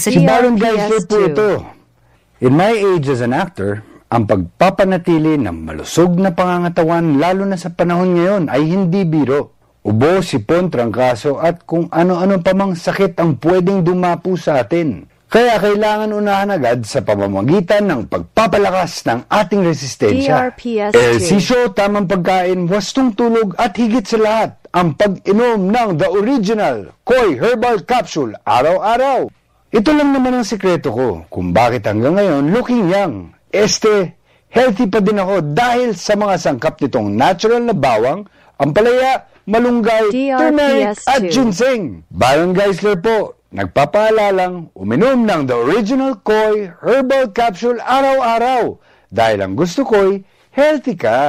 Si Barangay Flip po ito. In my age as an actor, ang pagpapanatili ng malusog na pangangatawan lalo na sa panahon ngayon ay hindi biro. Ubo, sipon, trangkaso at kung ano-ano pamang sakit ang pwedeng dumapo sa atin. Kaya kailangan unahan agad sa pamamagitan ng pagpapalakas ng ating resistensya. El sisyo, tamang pagkain, wastong tulog at higit sa lahat ang pag-inom ng The Original Koi Herbal Capsule araw-araw. Ito lang naman ang sikreto ko kung bakit hanggang ngayon looking young. Este, healthy pa din ako dahil sa mga sangkap nitong natural na bawang, ampalaya, malunggay, turmeric at ginseng. Baron Geisler po, nagpapaalalang uminom ng the original Koi Herbal Capsule araw-araw dahil ang gusto ko'y healthy ka.